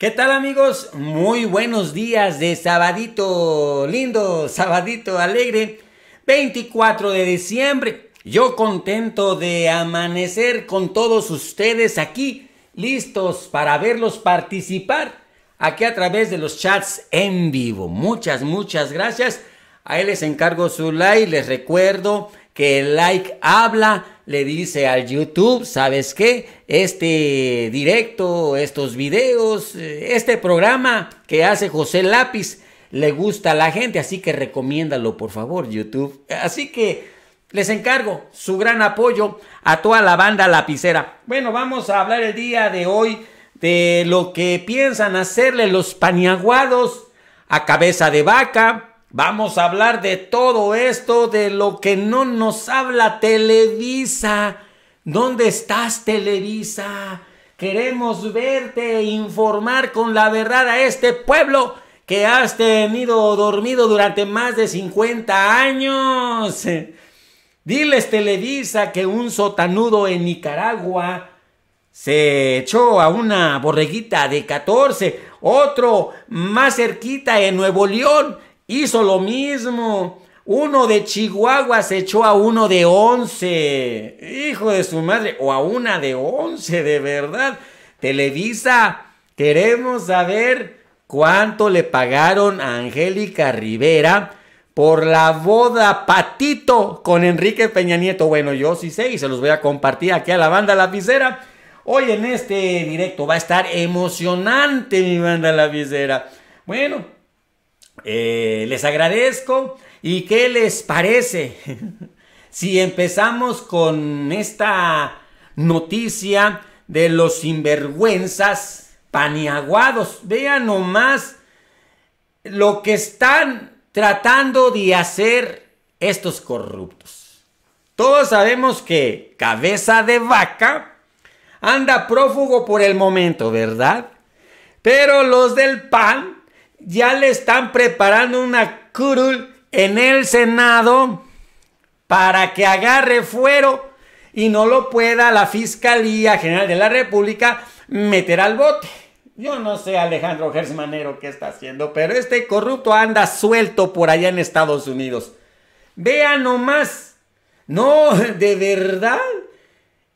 ¿Qué tal amigos? Muy buenos días de sabadito lindo, sabadito alegre, 24 de diciembre. Yo contento de amanecer con todos ustedes aquí, listos para verlos participar aquí a través de los chats en vivo. Muchas, muchas gracias. Ahí les encargo su like, les recuerdo que el like habla, le dice al YouTube, ¿sabes qué? Este directo, estos videos, eh, este programa que hace José Lápiz, le gusta a la gente, así que recomiéndalo por favor, YouTube. Así que les encargo su gran apoyo a toda la banda lapicera. Bueno, vamos a hablar el día de hoy de lo que piensan hacerle los paniaguados a cabeza de vaca, Vamos a hablar de todo esto, de lo que no nos habla Televisa. ¿Dónde estás Televisa? Queremos verte e informar con la verdad a este pueblo que has tenido dormido durante más de 50 años. Diles Televisa que un sotanudo en Nicaragua se echó a una borreguita de 14, otro más cerquita en Nuevo León hizo lo mismo. Uno de Chihuahua se echó a uno de once. Hijo de su madre. O a una de once, de verdad. Televisa, queremos saber cuánto le pagaron a Angélica Rivera por la boda Patito con Enrique Peña Nieto. Bueno, yo sí sé y se los voy a compartir aquí a la banda La lapicera. Hoy en este directo va a estar emocionante mi banda lapicera. Bueno, eh, les agradezco. ¿Y qué les parece? si empezamos con esta noticia de los sinvergüenzas paniaguados. Vean nomás lo que están tratando de hacer estos corruptos. Todos sabemos que cabeza de vaca anda prófugo por el momento, ¿verdad? Pero los del PAN ya le están preparando una curul en el Senado para que agarre fuero y no lo pueda la Fiscalía General de la República meter al bote. Yo no sé, Alejandro Gersmanero, qué está haciendo, pero este corrupto anda suelto por allá en Estados Unidos. Vean nomás. No, de verdad.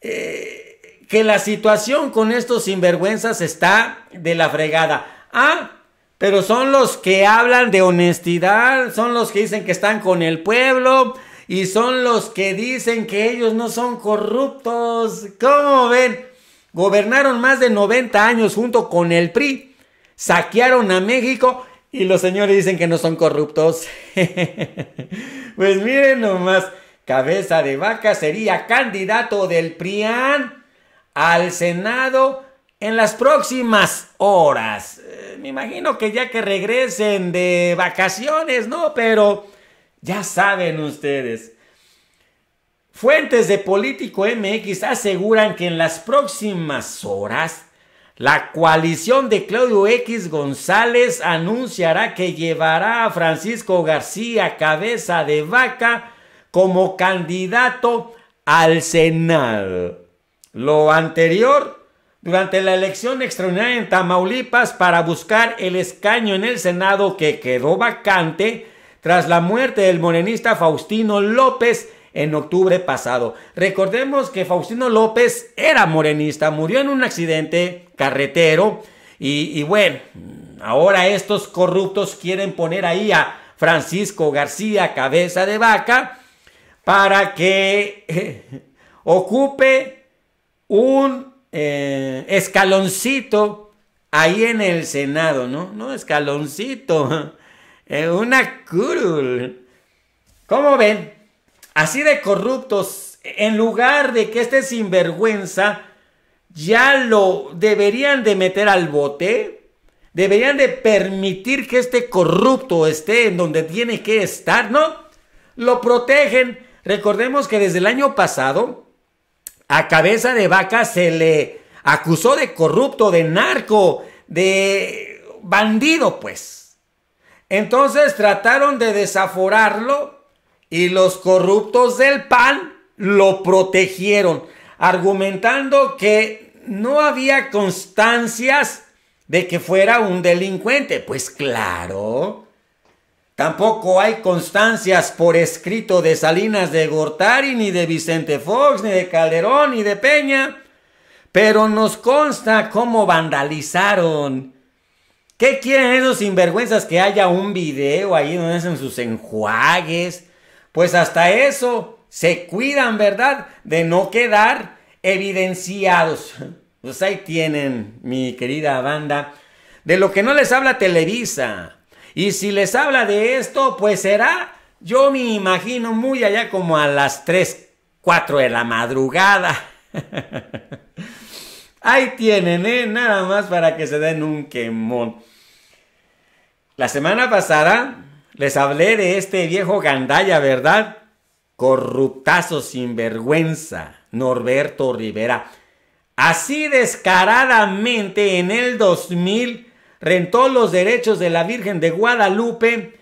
Eh, que la situación con estos sinvergüenzas está de la fregada. Ah, pero son los que hablan de honestidad, son los que dicen que están con el pueblo y son los que dicen que ellos no son corruptos. ¿Cómo ven? Gobernaron más de 90 años junto con el PRI, saquearon a México y los señores dicen que no son corruptos. pues miren nomás, cabeza de vaca sería candidato del PRIAN al Senado en las próximas horas. Eh, me imagino que ya que regresen de vacaciones, ¿no? Pero ya saben ustedes. Fuentes de Político MX aseguran que en las próximas horas la coalición de Claudio X González anunciará que llevará a Francisco García Cabeza de Vaca como candidato al Senado. Lo anterior durante la elección extraordinaria en Tamaulipas para buscar el escaño en el Senado que quedó vacante tras la muerte del morenista Faustino López en octubre pasado. Recordemos que Faustino López era morenista, murió en un accidente carretero y, y bueno, ahora estos corruptos quieren poner ahí a Francisco García Cabeza de Vaca para que ocupe un eh, escaloncito ahí en el Senado, ¿no? No, escaloncito, eh, una curul. ¿Cómo ven? Así de corruptos, en lugar de que este sinvergüenza ya lo deberían de meter al bote, deberían de permitir que este corrupto esté en donde tiene que estar, ¿no? Lo protegen. Recordemos que desde el año pasado, a cabeza de vaca se le acusó de corrupto, de narco, de bandido, pues. Entonces trataron de desaforarlo y los corruptos del PAN lo protegieron, argumentando que no había constancias de que fuera un delincuente. Pues claro, Tampoco hay constancias por escrito de Salinas de Gortari, ni de Vicente Fox, ni de Calderón, ni de Peña. Pero nos consta cómo vandalizaron. ¿Qué quieren esos sinvergüenzas que haya un video ahí donde hacen sus enjuagues? Pues hasta eso se cuidan, ¿verdad? De no quedar evidenciados. Pues ahí tienen, mi querida banda, de lo que no les habla Televisa y si les habla de esto, pues será, yo me imagino, muy allá como a las 3, 4 de la madrugada. Ahí tienen, ¿eh? Nada más para que se den un quemón. La semana pasada les hablé de este viejo gandalla, ¿verdad? Corruptazo sinvergüenza, Norberto Rivera. Así descaradamente en el 2000 rentó los derechos de la Virgen de Guadalupe.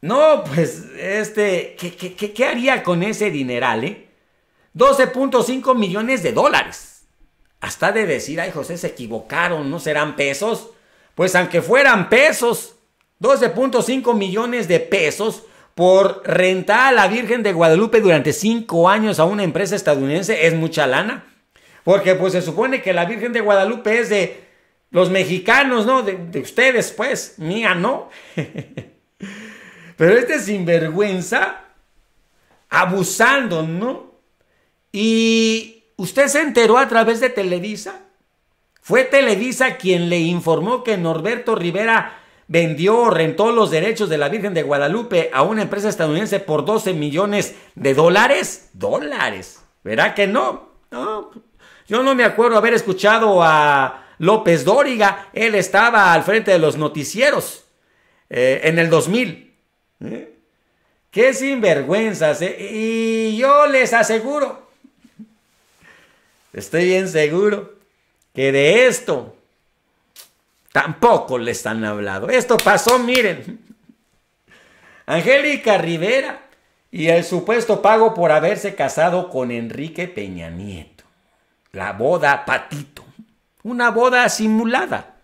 No, pues, este, ¿qué, qué, qué haría con ese dineral, eh? 12.5 millones de dólares. Hasta de decir, ay José, se equivocaron, ¿no serán pesos? Pues aunque fueran pesos, 12.5 millones de pesos por rentar a la Virgen de Guadalupe durante 5 años a una empresa estadounidense es mucha lana. Porque pues se supone que la Virgen de Guadalupe es de los mexicanos, ¿no? De, ustedes, pues, mía, ¿no? Pero este sinvergüenza, abusando, ¿no? Y usted se enteró a través de Televisa. Fue Televisa quien le informó que Norberto Rivera vendió o rentó los derechos de la Virgen de Guadalupe a una empresa estadounidense por 12 millones de dólares. ¿Dólares? ¿Verá que no? No. Yo no me acuerdo haber escuchado a López Dóriga, él estaba al frente de los noticieros eh, en el 2000. ¿eh? Qué sinvergüenzas, ¿eh? y yo les aseguro, estoy bien seguro, que de esto tampoco les han hablado. Esto pasó, miren, Angélica Rivera y el supuesto pago por haberse casado con Enrique Peña Nieto. La boda patito. Una boda simulada.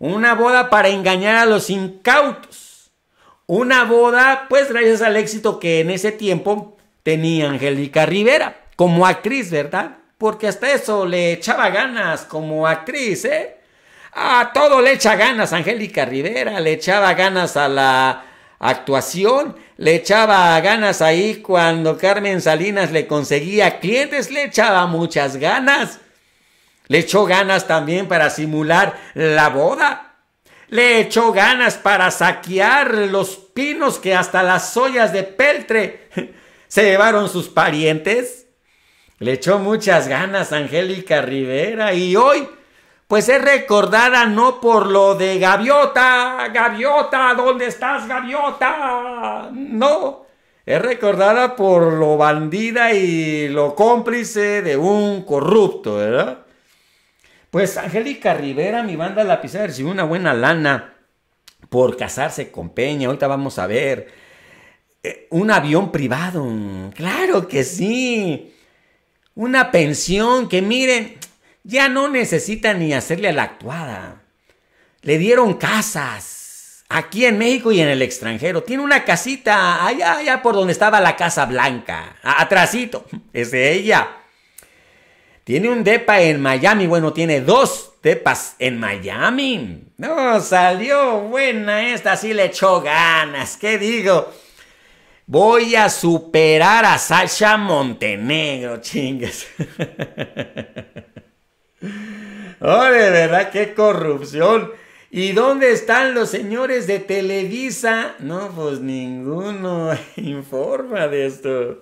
Una boda para engañar a los incautos. Una boda, pues gracias al éxito que en ese tiempo tenía Angélica Rivera como actriz, ¿verdad? Porque hasta eso le echaba ganas como actriz, ¿eh? A todo le echa ganas Angélica Rivera, le echaba ganas a la actuación, le echaba ganas ahí cuando Carmen Salinas le conseguía clientes, le echaba muchas ganas. Le echó ganas también para simular la boda. Le echó ganas para saquear los pinos que hasta las ollas de peltre se llevaron sus parientes. Le echó muchas ganas Angélica Rivera y hoy pues es recordada no por lo de Gaviota, Gaviota, ¿dónde estás Gaviota? No, es recordada por lo bandida y lo cómplice de un corrupto, ¿verdad? Pues Angélica Rivera, mi banda lapicera, recibió una buena lana por casarse con Peña. Ahorita vamos a ver. Eh, un avión privado, claro que sí. Una pensión que miren, ya no necesita ni hacerle a la actuada. Le dieron casas aquí en México y en el extranjero. Tiene una casita allá, allá por donde estaba la Casa Blanca, atrasito, Es de ella. Tiene un depa en Miami. Bueno, tiene dos depas en Miami. No, salió buena esta. Sí le echó ganas. ¿Qué digo? Voy a superar a Sasha Montenegro, chingues. Oh, ¿De ¿verdad? ¡Qué corrupción! ¿Y dónde están los señores de Televisa? No, pues ninguno informa de esto.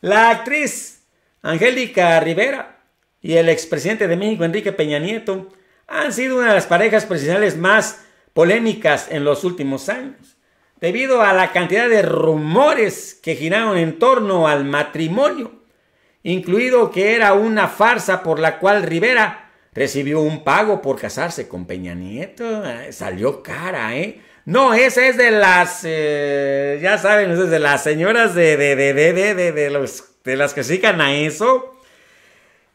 La actriz Angélica Rivera y el expresidente de México, Enrique Peña Nieto, han sido una de las parejas presidenciales más polémicas en los últimos años, debido a la cantidad de rumores que giraron en torno al matrimonio, incluido que era una farsa por la cual Rivera recibió un pago por casarse con Peña Nieto. Ah, salió cara, ¿eh? No, ese es de las, eh, ya saben, es de las señoras de, de, de, de, de, los, de las que sigan a eso,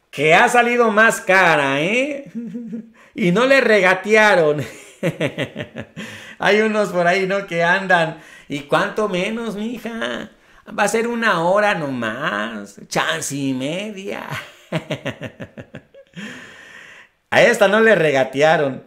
que ha salido más cara, ¿eh? Y no le regatearon. Hay unos por ahí, ¿no? Que andan. ¿Y cuánto menos, mija? Va a ser una hora nomás. Chance y media. a esta no le regatearon.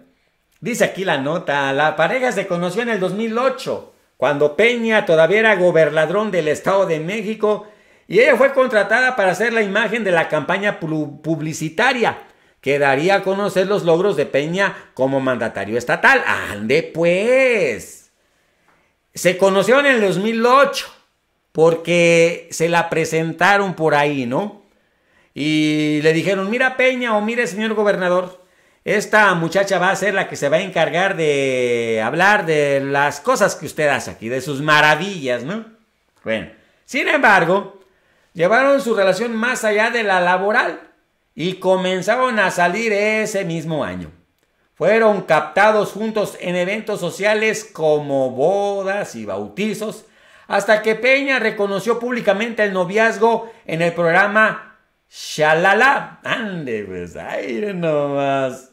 Dice aquí la nota, la pareja se conoció en el 2008, cuando Peña todavía era gobernadrón del Estado de México y ella fue contratada para hacer la imagen de la campaña publicitaria que daría a conocer los logros de Peña como mandatario estatal. Ande pues. Se conoció en el 2008 porque se la presentaron por ahí, ¿no? Y le dijeron, mira Peña o mire señor gobernador, esta muchacha va a ser la que se va a encargar de hablar de las cosas que usted hace aquí, de sus maravillas, ¿no? Bueno, sin embargo, llevaron su relación más allá de la laboral y comenzaron a salir ese mismo año. Fueron captados juntos en eventos sociales como bodas y bautizos, hasta que Peña reconoció públicamente el noviazgo en el programa Shalala. Ande, pues, aire nomás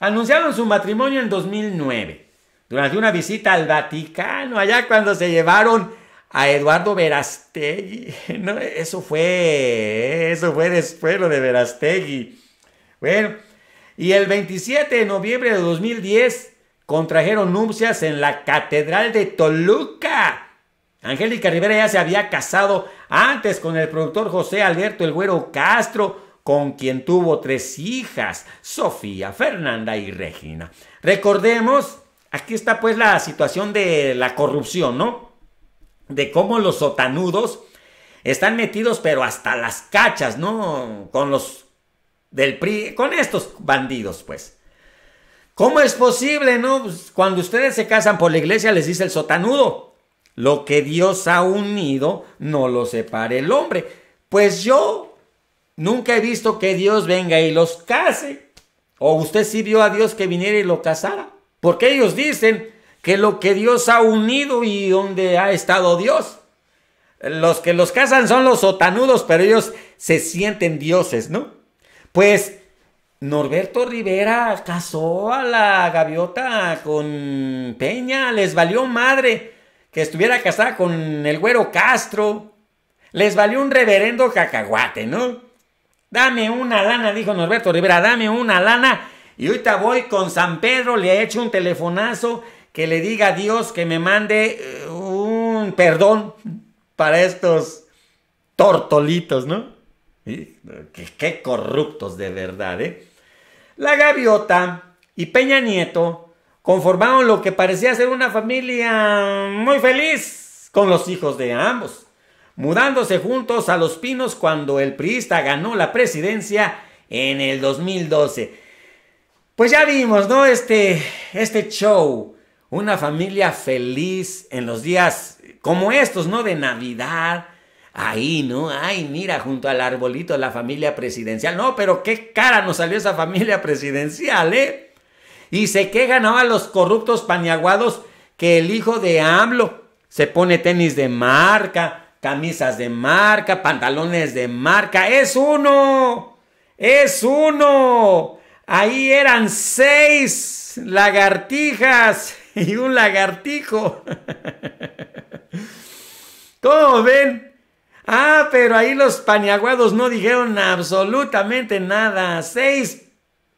anunciaron su matrimonio en 2009, durante una visita al Vaticano, allá cuando se llevaron a Eduardo Verastegui. eso fue, eso fue después lo de Verastegui. Bueno, y el 27 de noviembre de 2010 contrajeron nupcias en la Catedral de Toluca. Angélica Rivera ya se había casado antes con el productor José Alberto El Güero Castro, con quien tuvo tres hijas, Sofía, Fernanda y Regina. Recordemos, aquí está pues la situación de la corrupción, ¿no? De cómo los sotanudos están metidos pero hasta las cachas, ¿no? Con los del PRI, con estos bandidos, pues. ¿Cómo es posible, no? Pues, cuando ustedes se casan por la iglesia les dice el sotanudo, lo que Dios ha unido no lo separe el hombre. Pues yo Nunca he visto que Dios venga y los case. O usted sí vio a Dios que viniera y lo casara. Porque ellos dicen que lo que Dios ha unido y donde ha estado Dios. Los que los casan son los sotanudos, pero ellos se sienten dioses, ¿no? Pues Norberto Rivera casó a la gaviota con Peña, les valió madre que estuviera casada con el güero Castro, les valió un reverendo cacahuate, ¿no? Dame una lana, dijo Norberto Rivera, dame una lana. Y ahorita voy con San Pedro, le he hecho un telefonazo que le diga a Dios que me mande eh, un perdón para estos tortolitos, ¿no? Qué, qué corruptos de verdad, ¿eh? La gaviota y Peña Nieto conformaron lo que parecía ser una familia muy feliz con los hijos de ambos mudándose juntos a Los Pinos cuando el priista ganó la presidencia en el 2012. Pues ya vimos, ¿no? Este, este show, una familia feliz en los días como estos, ¿no? De Navidad. Ahí, ¿no? Ay, mira, junto al arbolito la familia presidencial. No, pero qué cara nos salió esa familia presidencial, ¿eh? Y se quejan ahora los corruptos pañaguados que el hijo de AMLO se pone tenis de marca, camisas de marca, pantalones de marca. Es uno, es uno. Ahí eran seis lagartijas y un lagartijo. ¿Cómo ven? Ah, pero ahí los paniaguados no dijeron absolutamente nada. Seis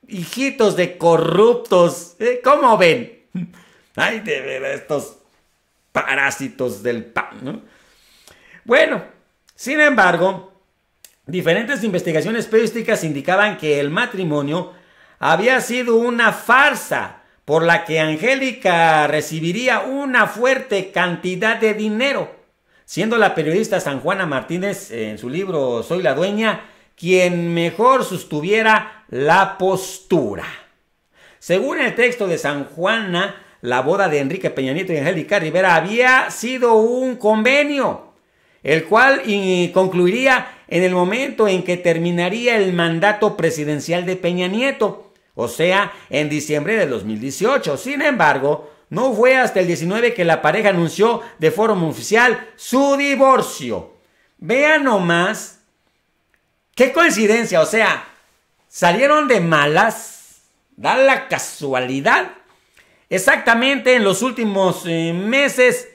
hijitos de corruptos. Eh, ¿Cómo ven? Ay, de ver estos parásitos del pan, ¿no? Bueno, sin embargo, diferentes investigaciones periodísticas indicaban que el matrimonio había sido una farsa por la que Angélica recibiría una fuerte cantidad de dinero, siendo la periodista San Juana Martínez en su libro Soy la dueña quien mejor sostuviera la postura. Según el texto de San Juana, la boda de Enrique Peña Nieto y Angélica Rivera había sido un convenio el cual concluiría en el momento en que terminaría el mandato presidencial de Peña Nieto, o sea, en diciembre de 2018. Sin embargo, no fue hasta el 19 que la pareja anunció de forma oficial su divorcio. Vean nomás, qué coincidencia, o sea, salieron de malas, da la casualidad. Exactamente en los últimos eh, meses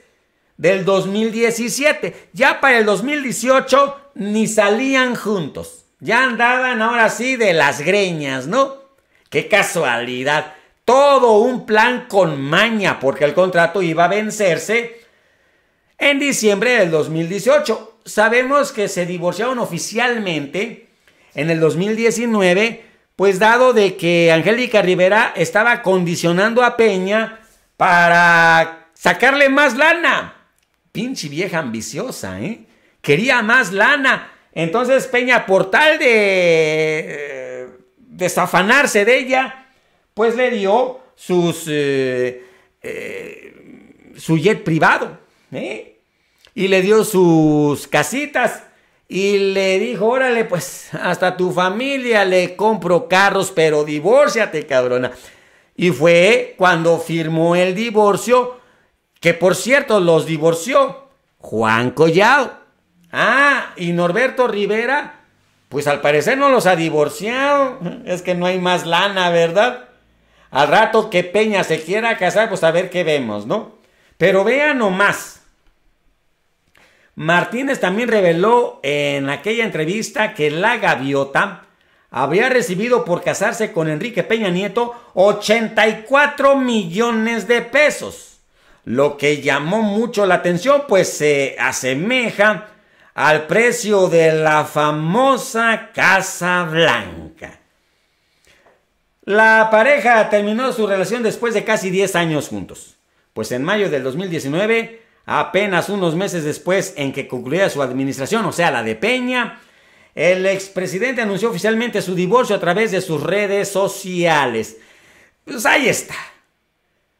del 2017. Ya para el 2018 ni salían juntos. Ya andaban ahora sí de las greñas, ¿no? Qué casualidad. Todo un plan con maña porque el contrato iba a vencerse en diciembre del 2018. Sabemos que se divorciaron oficialmente en el 2019, pues dado de que Angélica Rivera estaba condicionando a Peña para sacarle más lana. Pinche vieja ambiciosa, ¿eh? Quería más lana. Entonces Peña, por tal de eh, desafanarse de ella, pues le dio sus, eh, eh, su jet privado. ¿eh? Y le dio sus casitas. Y le dijo, órale, pues hasta tu familia le compro carros, pero divorciate cabrona. Y fue cuando firmó el divorcio que por cierto los divorció Juan Collao. Ah, y Norberto Rivera, pues al parecer no los ha divorciado. Es que no hay más lana, ¿verdad? Al rato que Peña se quiera casar, pues a ver qué vemos, ¿no? Pero vean nomás. Martínez también reveló en aquella entrevista que la gaviota había recibido por casarse con Enrique Peña Nieto 84 millones de pesos lo que llamó mucho la atención, pues se asemeja al precio de la famosa Casa Blanca. La pareja terminó su relación después de casi 10 años juntos, pues en mayo del 2019, apenas unos meses después en que concluía su administración, o sea, la de Peña, el expresidente anunció oficialmente su divorcio a través de sus redes sociales. Pues ahí está.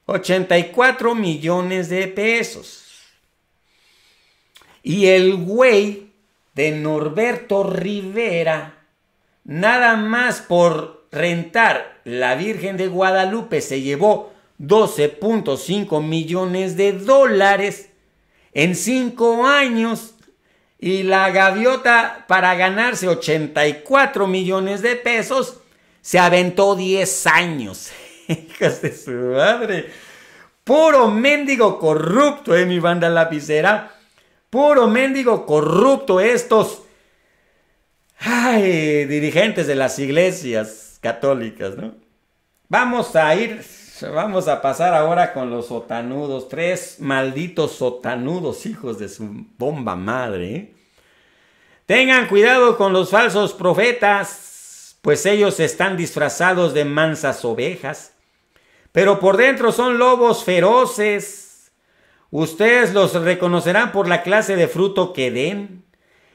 84 millones de pesos. Y el güey de Norberto Rivera, nada más por rentar la Virgen de Guadalupe, se llevó 12.5 millones de dólares en 5 años. Y la gaviota, para ganarse 84 millones de pesos, se aventó 10 años. Hijas de su madre. Puro mendigo corrupto, eh, mi banda lapicera. Puro mendigo corrupto estos. Ay, dirigentes de las iglesias católicas, ¿no? Vamos a ir, vamos a pasar ahora con los sotanudos. Tres malditos sotanudos, hijos de su bomba madre. ¿eh? Tengan cuidado con los falsos profetas, pues ellos están disfrazados de mansas ovejas pero por dentro son lobos feroces. Ustedes los reconocerán por la clase de fruto que den.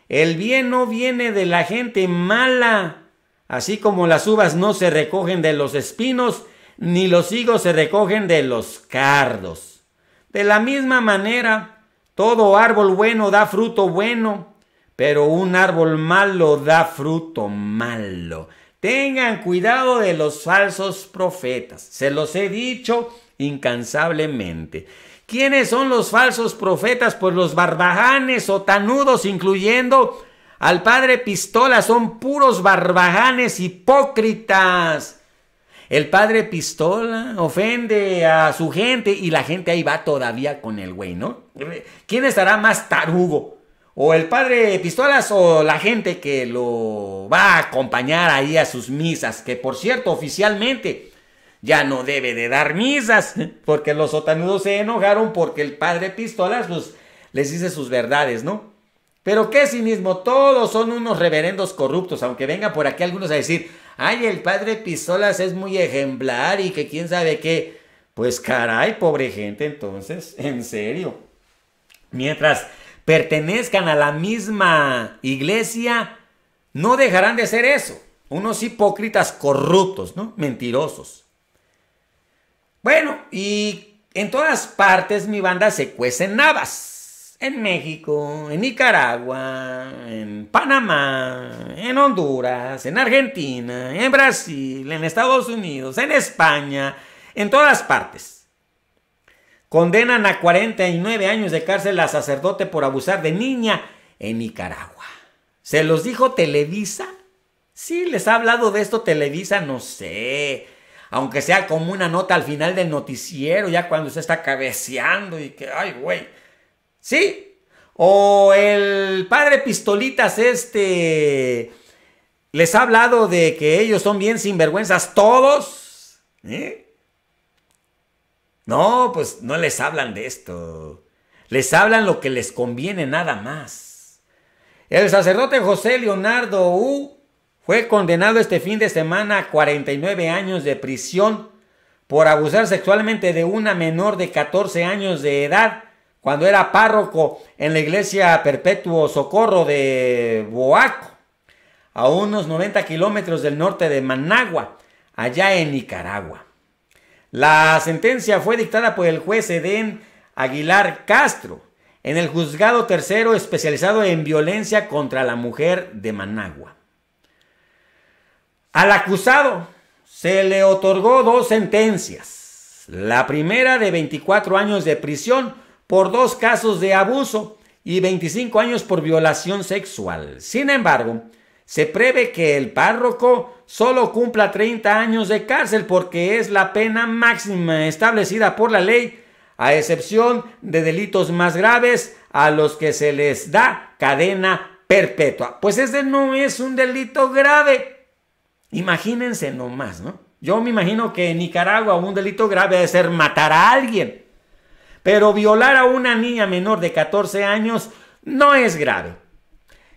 El bien no viene de la gente mala, así como las uvas no se recogen de los espinos, ni los higos se recogen de los cardos. De la misma manera, todo árbol bueno da fruto bueno, pero un árbol malo da fruto malo. Tengan cuidado de los falsos profetas. Se los he dicho incansablemente. ¿Quiénes son los falsos profetas? Pues los barbajanes o tanudos, incluyendo al padre Pistola, son puros barbajanes hipócritas. El padre Pistola ofende a su gente y la gente ahí va todavía con el güey, ¿no? ¿Quién estará más tarugo? o el padre Pistolas o la gente que lo va a acompañar ahí a sus misas, que por cierto oficialmente ya no debe de dar misas, porque los sotanudos se enojaron porque el padre Pistolas pues, les dice sus verdades, ¿no? Pero qué mismo, todos son unos reverendos corruptos, aunque vengan por aquí algunos a decir, ay, el padre Pistolas es muy ejemplar y que quién sabe qué. Pues caray, pobre gente, entonces, en serio. Mientras pertenezcan a la misma iglesia, no dejarán de ser eso. Unos hipócritas corruptos, ¿no? Mentirosos. Bueno, y en todas partes mi banda se cuece en Navas. En México, en Nicaragua, en Panamá, en Honduras, en Argentina, en Brasil, en Estados Unidos, en España, en todas partes. Condenan a 49 años de cárcel a sacerdote por abusar de niña en Nicaragua. ¿Se los dijo Televisa? Sí, les ha hablado de esto Televisa, no sé. Aunque sea como una nota al final del noticiero, ya cuando se está cabeceando y que, ay, güey. Sí. O el padre Pistolitas, este, les ha hablado de que ellos son bien sinvergüenzas todos. ¿Eh? No, pues no les hablan de esto. Les hablan lo que les conviene nada más. El sacerdote José Leonardo U fue condenado este fin de semana a 49 años de prisión por abusar sexualmente de una menor de 14 años de edad cuando era párroco en la iglesia Perpetuo Socorro de Boaco, a unos 90 kilómetros del norte de Managua, allá en Nicaragua. La sentencia fue dictada por el juez Edén Aguilar Castro en el juzgado tercero especializado en violencia contra la mujer de Managua. Al acusado se le otorgó dos sentencias. La primera de 24 años de prisión por dos casos de abuso y 25 años por violación sexual. Sin embargo, se prevé que el párroco solo cumpla 30 años de cárcel porque es la pena máxima establecida por la ley, a excepción de delitos más graves a los que se les da cadena perpetua. Pues ese no es un delito grave. Imagínense nomás, ¿no? Yo me imagino que en Nicaragua un delito grave debe ser matar a alguien. Pero violar a una niña menor de 14 años no es grave.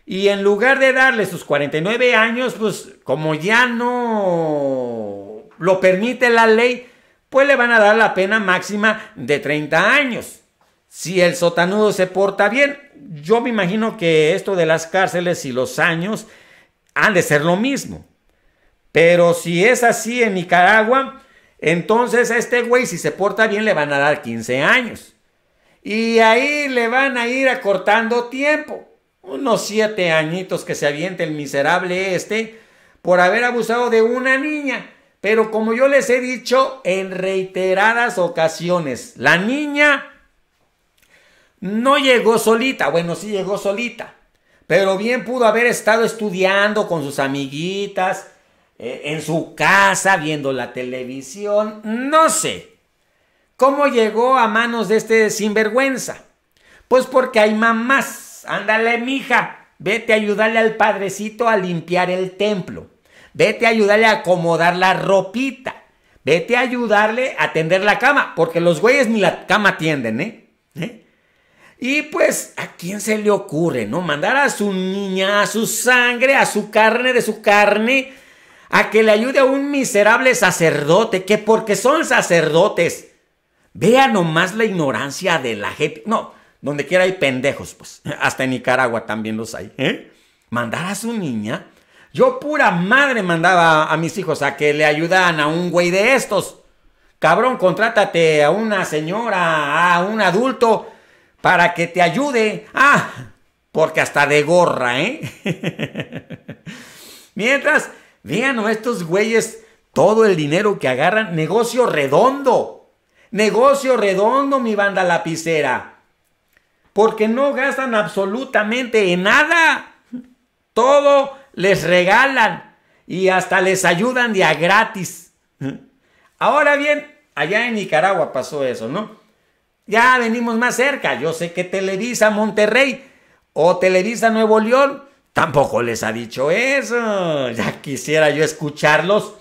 Y en lugar de darle sus 49 años, pues como ya no lo permite la ley, pues le van a dar la pena máxima de 30 años. Si el sotanudo se porta bien, yo me imagino que esto de las cárceles y los años han de ser lo mismo. Pero si es así en Nicaragua, entonces a este güey, si se porta bien, le van a dar 15 años. Y ahí le van a ir acortando tiempo unos siete añitos que se aviente el miserable este por haber abusado de una niña. Pero como yo les he dicho en reiteradas ocasiones, la niña no llegó solita, bueno, sí llegó solita, pero bien pudo haber estado estudiando con sus amiguitas, eh, en su casa, viendo la televisión, no sé. ¿Cómo llegó a manos de este sinvergüenza? Pues porque hay mamás ándale, mija, vete a ayudarle al padrecito a limpiar el templo. Vete a ayudarle a acomodar la ropita. Vete a ayudarle a tender la cama, porque los güeyes ni la cama tienden, ¿eh? ¿Eh? Y pues, ¿a quién se le ocurre, no? Mandar a su niña, a su sangre, a su carne de su carne, a que le ayude a un miserable sacerdote, que porque son sacerdotes. Vea nomás la ignorancia de la gente. No, donde quiera hay pendejos, pues. Hasta en Nicaragua también los hay. ¿eh? Mandar a su niña. Yo pura madre mandaba a mis hijos a que le ayudaran a un güey de estos. Cabrón, contrátate a una señora, a un adulto, para que te ayude. Ah, porque hasta de gorra, ¿eh? Mientras, vean estos güeyes todo el dinero que agarran. Negocio redondo. Negocio redondo, mi banda lapicera porque no gastan absolutamente en nada. Todo les regalan y hasta les ayudan de a gratis. Ahora bien, allá en Nicaragua pasó eso, ¿no? Ya venimos más cerca. Yo sé que Televisa Monterrey o Televisa Nuevo León tampoco les ha dicho eso. Ya quisiera yo escucharlos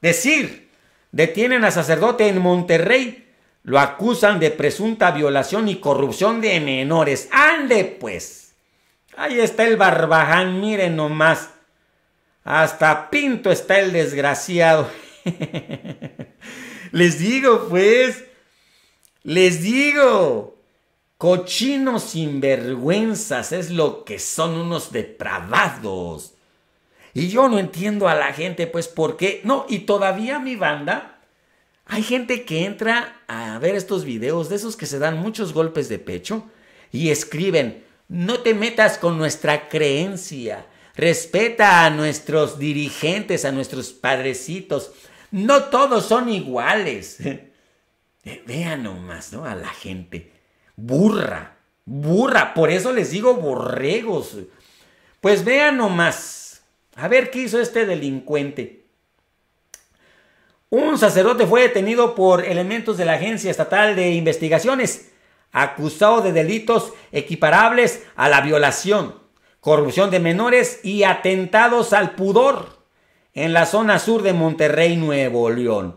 decir, detienen a sacerdote en Monterrey lo acusan de presunta violación y corrupción de menores. Ande pues. Ahí está el barbaján, miren nomás. Hasta pinto está el desgraciado. Les digo pues. Les digo. Cochinos vergüenzas es lo que son unos depravados. Y yo no entiendo a la gente, pues, ¿por qué? No, y todavía mi banda hay gente que entra a ver estos videos de esos que se dan muchos golpes de pecho y escriben, no te metas con nuestra creencia, respeta a nuestros dirigentes, a nuestros padrecitos, no todos son iguales. Vean nomás, ¿no? A la gente. Burra, burra, por eso les digo borregos. Pues vean nomás, a ver qué hizo este delincuente. Un sacerdote fue detenido por elementos de la Agencia Estatal de Investigaciones, acusado de delitos equiparables a la violación, corrupción de menores y atentados al pudor en la zona sur de Monterrey, Nuevo León.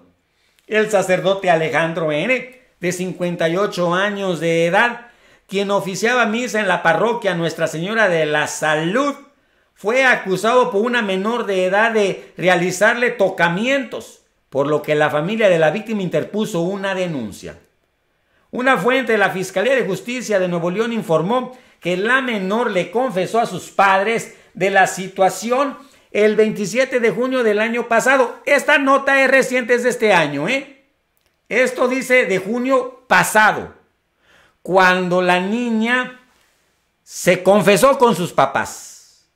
El sacerdote Alejandro N., de 58 años de edad, quien oficiaba misa en la parroquia Nuestra Señora de la Salud, fue acusado por una menor de edad de realizarle tocamientos por lo que la familia de la víctima interpuso una denuncia. Una fuente de la Fiscalía de Justicia de Nuevo León informó que la menor le confesó a sus padres de la situación el 27 de junio del año pasado. Esta nota es reciente, es de este año, ¿eh? Esto dice de junio pasado, cuando la niña se confesó con sus papás.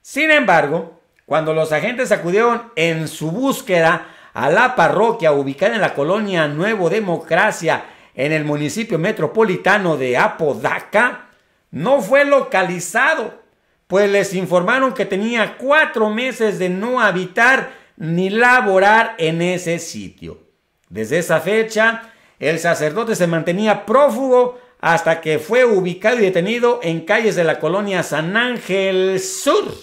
Sin embargo, cuando los agentes acudieron en su búsqueda a la parroquia ubicada en la colonia Nuevo Democracia en el municipio metropolitano de Apodaca, no fue localizado, pues les informaron que tenía cuatro meses de no habitar ni laborar en ese sitio. Desde esa fecha, el sacerdote se mantenía prófugo hasta que fue ubicado y detenido en calles de la colonia San Ángel Sur.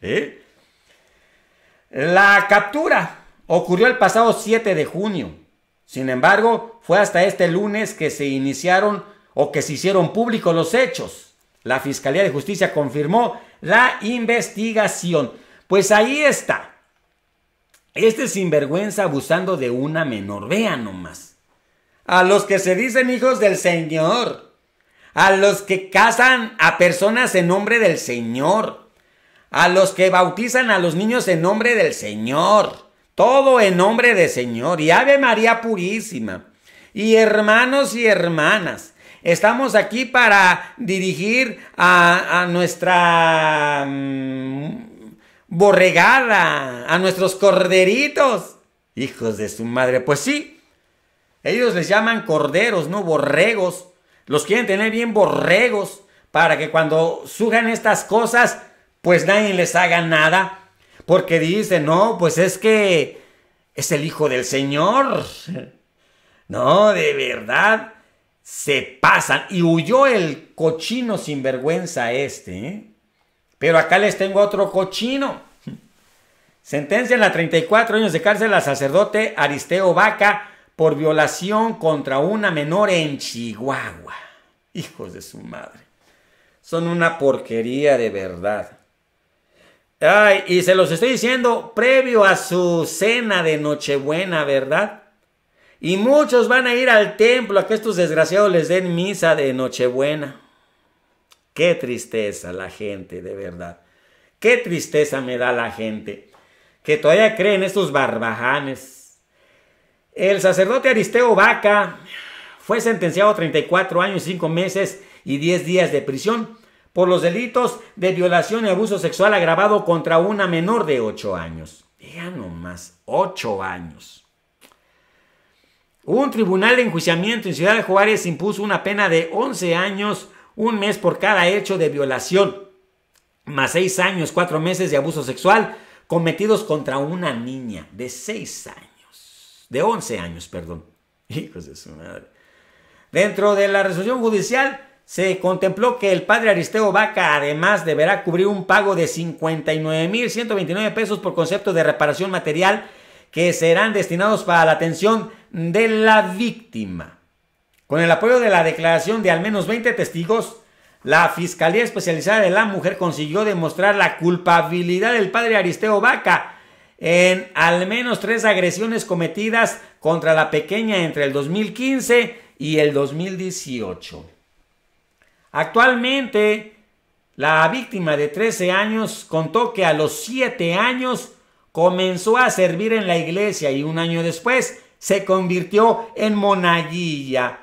¿eh? La captura ocurrió el pasado 7 de junio. Sin embargo, fue hasta este lunes que se iniciaron o que se hicieron públicos los hechos. La Fiscalía de Justicia confirmó la investigación. Pues ahí está. Este sinvergüenza abusando de una menor. Vean nomás. A los que se dicen hijos del Señor. A los que casan a personas en nombre del Señor. A los que bautizan a los niños en nombre del Señor todo en nombre de Señor. Y Ave María Purísima. Y hermanos y hermanas, estamos aquí para dirigir a, nuestra mm, borregada, a nuestros corderitos. Hijos de su madre, pues sí. Ellos les llaman corderos, no borregos. Los quieren tener bien borregos para que cuando surjan estas cosas, pues nadie les haga nada. Porque dice, no, pues es que es el Hijo del Señor. No, de verdad, se pasan. Y huyó el cochino vergüenza este. ¿eh? Pero acá les tengo otro cochino. Sentencia en la 34 años de cárcel al sacerdote Aristeo Vaca por violación contra una menor en Chihuahua. Hijos de su madre. Son una porquería de verdad. Ay, y se los estoy diciendo previo a su cena de Nochebuena, ¿verdad? Y muchos van a ir al templo a que estos desgraciados les den misa de Nochebuena. Qué tristeza la gente, de verdad. Qué tristeza me da la gente que todavía creen estos barbajanes. El sacerdote Aristeo Vaca fue sentenciado a 34 años, 5 meses y 10 días de prisión por los delitos de violación y abuso sexual agravado contra una menor de 8 años. Vean nomás, 8 años. Un tribunal de enjuiciamiento en Ciudad de Juárez impuso una pena de 11 años, un mes por cada hecho de violación, más 6 años, 4 meses de abuso sexual cometidos contra una niña de 6 años, de 11 años, perdón. Hijos de su madre. Dentro de la resolución judicial, se contempló que el padre Aristeo Vaca además deberá cubrir un pago de 59.129 pesos por concepto de reparación material que serán destinados para la atención de la víctima. Con el apoyo de la declaración de al menos 20 testigos, la Fiscalía Especializada de la Mujer consiguió demostrar la culpabilidad del padre Aristeo Vaca en al menos tres agresiones cometidas contra la pequeña entre el 2015 y el 2018. Actualmente, la víctima de 13 años contó que a los 7 años comenzó a servir en la iglesia y un año después se convirtió en monaguilla.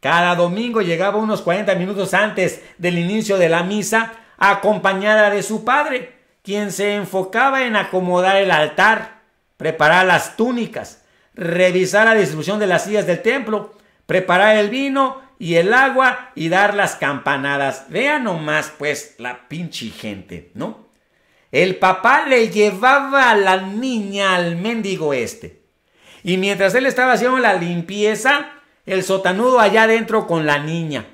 Cada domingo llegaba unos 40 minutos antes del inicio de la misa acompañada de su padre, quien se enfocaba en acomodar el altar, preparar las túnicas, revisar la distribución de las sillas del templo, preparar el vino y el agua y dar las campanadas. Vean nomás, pues, la pinche gente, ¿no? El papá le llevaba a la niña al mendigo este. Y mientras él estaba haciendo la limpieza, el sotanudo allá adentro con la niña.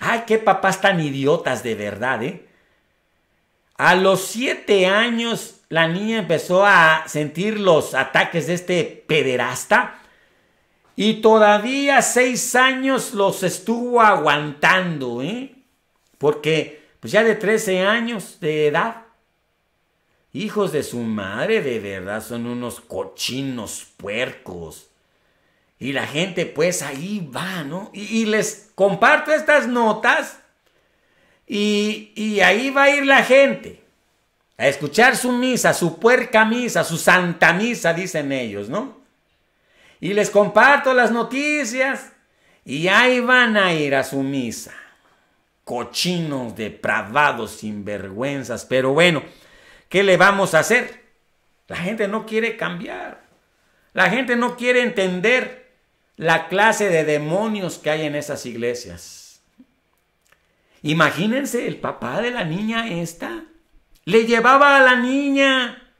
Ay, qué papás tan idiotas de verdad, ¿eh? A los siete años, la niña empezó a sentir los ataques de este pederasta y todavía seis años los estuvo aguantando, ¿eh? Porque pues ya de 13 años de edad. Hijos de su madre, de verdad, son unos cochinos puercos. Y la gente pues ahí va, ¿no? Y, les comparto estas notas y, y, ahí va a ir la gente a escuchar su misa, su puerca misa, su santa misa, dicen ellos, ¿no? y les comparto las noticias. Y ahí van a ir a su misa. Cochinos, depravados, sinvergüenzas. Pero bueno, ¿qué le vamos a hacer? La gente no quiere cambiar. La gente no quiere entender la clase de demonios que hay en esas iglesias. Imagínense, el papá de la niña esta le llevaba a la niña.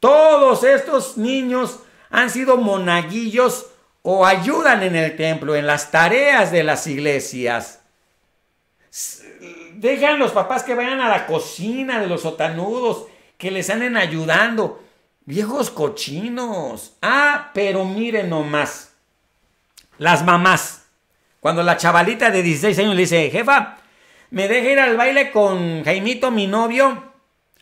Todos estos niños han sido monaguillos o ayudan en el templo, en las tareas de las iglesias. Dejan los papás que vayan a la cocina de los sotanudos, que les anden ayudando. Viejos cochinos. Ah, pero miren nomás. Las mamás. Cuando la chavalita de 16 años le dice, jefa, ¿me deja ir al baile con Jaimito, mi novio?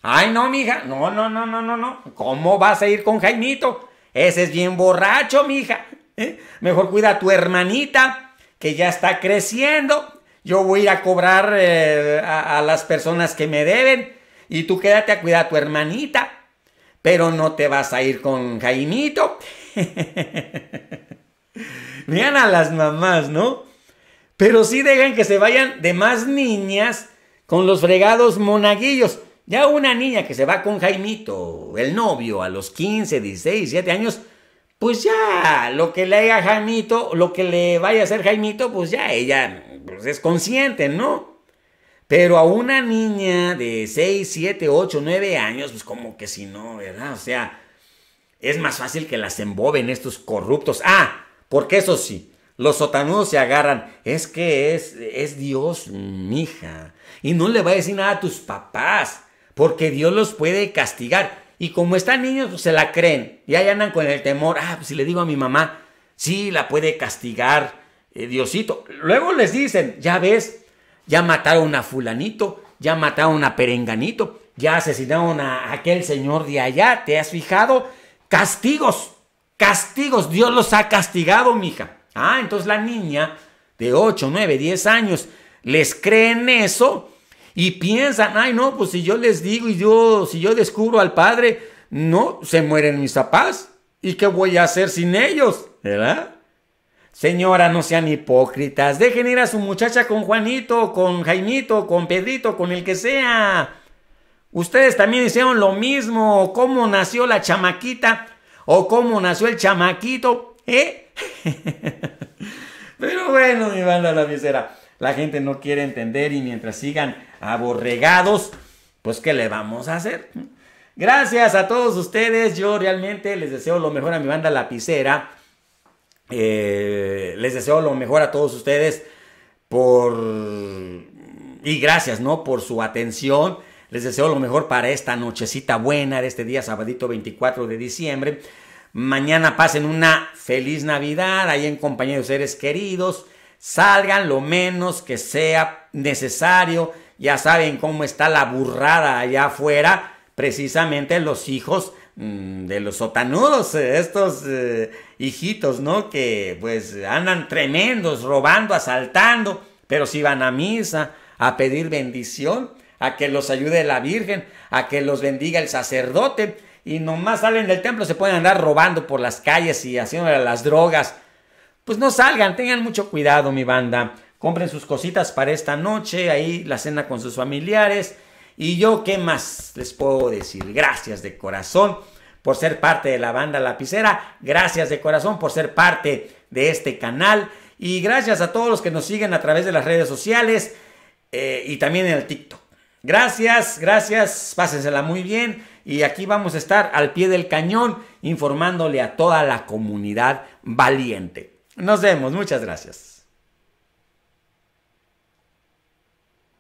Ay, no, mija. No, no, no, no, no, no. ¿Cómo vas a ir con Jaimito? Ese es bien borracho, mija. ¿eh? Mejor cuida a tu hermanita que ya está creciendo. Yo voy a cobrar eh, a, las personas que me deben y tú quédate a cuidar a tu hermanita. Pero no te vas a ir con Jaimito. Vean a las mamás, ¿no? Pero sí dejen que se vayan de más niñas con los fregados monaguillos. Ya una niña que se va con Jaimito, el novio, a los 15, 16, 7 años, pues ya lo que le haga Jaimito, lo que le vaya a hacer Jaimito, pues ya ella pues, es consciente, ¿no? Pero a una niña de 6, 7, 8, 9 años, pues como que si no, ¿verdad? O sea, es más fácil que las emboben estos corruptos. Ah, porque eso sí, los sotanudos se agarran. Es que es, es Dios, mija. Y no le va a decir nada a tus papás porque Dios los puede castigar. Y como están niños, pues se la creen. Y ahí andan con el temor, ah, pues si le digo a mi mamá, sí, la puede castigar eh, Diosito. Luego les dicen, ya ves, ya mataron a fulanito, ya mataron a perenganito, ya asesinaron a aquel señor de allá, ¿te has fijado? Castigos, castigos, Dios los ha castigado, mija. Ah, entonces la niña de 8, 9, 10 años, les creen eso y piensan, ay no, pues si yo les digo y yo, si yo descubro al Padre, no, se mueren mis papás. ¿Y qué voy a hacer sin ellos? ¿Verdad? Señora, no sean hipócritas. Dejen ir a su muchacha con Juanito, con Jaimito, con Pedrito, con el que sea. Ustedes también hicieron lo mismo. ¿Cómo nació la chamaquita? ¿O cómo nació el chamaquito? ¿Eh? Pero bueno, mi banda la misera la gente no quiere entender y mientras sigan aborregados, pues ¿qué le vamos a hacer? Gracias a todos ustedes, yo realmente les deseo lo mejor a mi banda lapicera, eh, les deseo lo mejor a todos ustedes por... y gracias, ¿no? Por su atención. Les deseo lo mejor para esta nochecita buena de este día, sabadito 24 de diciembre. Mañana pasen una feliz Navidad ahí en compañía de seres queridos salgan lo menos que sea necesario. Ya saben cómo está la burrada allá afuera, precisamente los hijos mm, de los sotanudos, eh, estos eh, hijitos, ¿no? Que pues andan tremendos, robando, asaltando, pero si van a misa a pedir bendición, a que los ayude la Virgen, a que los bendiga el sacerdote, y nomás salen del templo, se pueden andar robando por las calles y haciendo las drogas pues no salgan, tengan mucho cuidado mi banda, compren sus cositas para esta noche, ahí la cena con sus familiares. Y yo, ¿qué más les puedo decir? Gracias de corazón por ser parte de la banda lapicera, gracias de corazón por ser parte de este canal y gracias a todos los que nos siguen a través de las redes sociales eh, y también en el TikTok. Gracias, gracias, pásensela muy bien y aquí vamos a estar al pie del cañón informándole a toda la comunidad valiente. Nos vemos, muchas gracias.